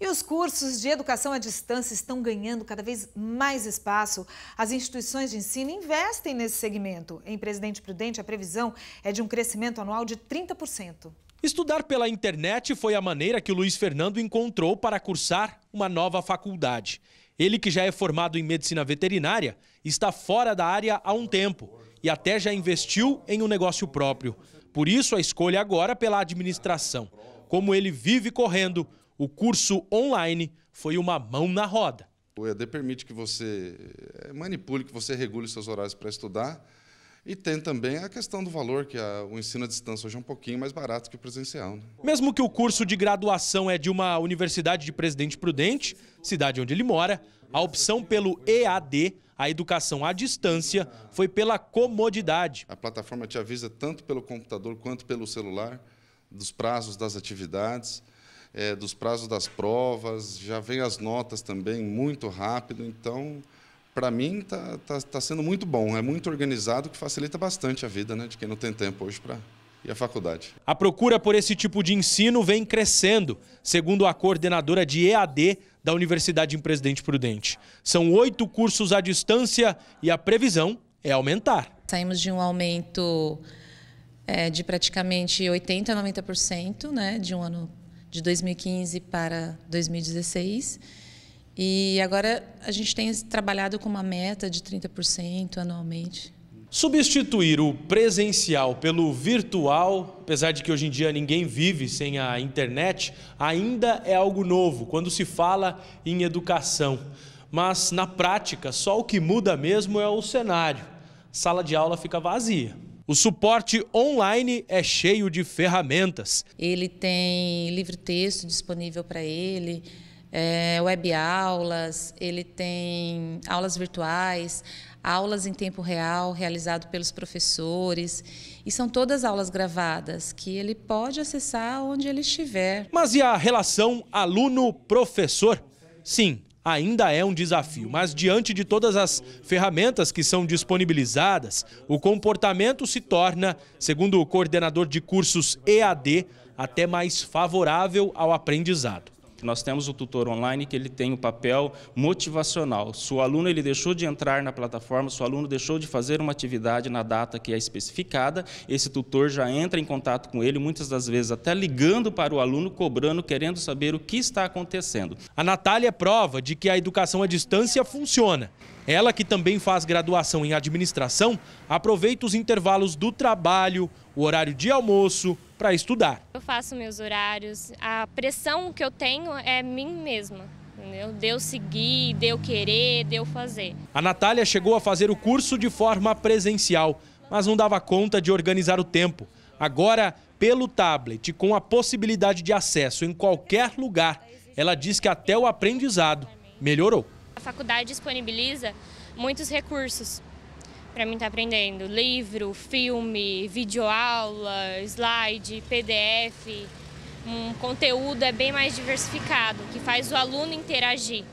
E os cursos de educação à distância estão ganhando cada vez mais espaço. As instituições de ensino investem nesse segmento. Em Presidente Prudente, a previsão é de um crescimento anual de 30%. Estudar pela internet foi a maneira que o Luiz Fernando encontrou para cursar uma nova faculdade. Ele, que já é formado em medicina veterinária, está fora da área há um tempo e até já investiu em um negócio próprio. Por isso, a escolha agora pela administração. Como ele vive correndo, o curso online foi uma mão na roda. O EAD permite que você é, manipule, que você regule seus horários para estudar. E tem também a questão do valor, que a, o ensino à distância hoje é um pouquinho mais barato que o presencial. Né? Mesmo que o curso de graduação é de uma universidade de Presidente Prudente, cidade onde ele mora, a opção pelo EAD, a educação à distância, foi pela comodidade. A plataforma te avisa tanto pelo computador quanto pelo celular dos prazos das atividades é, dos prazos das provas, já vem as notas também muito rápido, então para mim está tá, tá sendo muito bom, é muito organizado, que facilita bastante a vida né, de quem não tem tempo hoje para ir à faculdade. A procura por esse tipo de ensino vem crescendo, segundo a coordenadora de EAD da Universidade em Presidente Prudente. São oito cursos à distância e a previsão é aumentar. Saímos de um aumento é, de praticamente 80% a 90% né, de um ano de 2015 para 2016. E agora a gente tem trabalhado com uma meta de 30% anualmente. Substituir o presencial pelo virtual, apesar de que hoje em dia ninguém vive sem a internet, ainda é algo novo quando se fala em educação. Mas na prática, só o que muda mesmo é o cenário. sala de aula fica vazia. O suporte online é cheio de ferramentas. Ele tem livre texto disponível para ele, é, web aulas, ele tem aulas virtuais, aulas em tempo real realizado pelos professores e são todas aulas gravadas que ele pode acessar onde ele estiver. Mas e a relação aluno-professor? Sim, ainda é um desafio, mas diante de todas as ferramentas que são disponibilizadas, o comportamento se torna, segundo o coordenador de cursos EAD, até mais favorável ao aprendizado nós temos o tutor online que ele tem o um papel motivacional. Se o aluno ele deixou de entrar na plataforma, se o aluno deixou de fazer uma atividade na data que é especificada, esse tutor já entra em contato com ele, muitas das vezes até ligando para o aluno, cobrando, querendo saber o que está acontecendo. A Natália é prova de que a educação à distância funciona. Ela, que também faz graduação em administração, aproveita os intervalos do trabalho, o horário de almoço, para estudar. Eu faço meus horários, a pressão que eu tenho é mim mesma. Entendeu? Deu seguir, deu querer, deu fazer. A Natália chegou a fazer o curso de forma presencial, mas não dava conta de organizar o tempo. Agora, pelo tablet, com a possibilidade de acesso em qualquer lugar, ela diz que até o aprendizado melhorou. A faculdade disponibiliza muitos recursos para mim estar tá aprendendo. Livro, filme, videoaula, slide, PDF. Um conteúdo é bem mais diversificado, que faz o aluno interagir.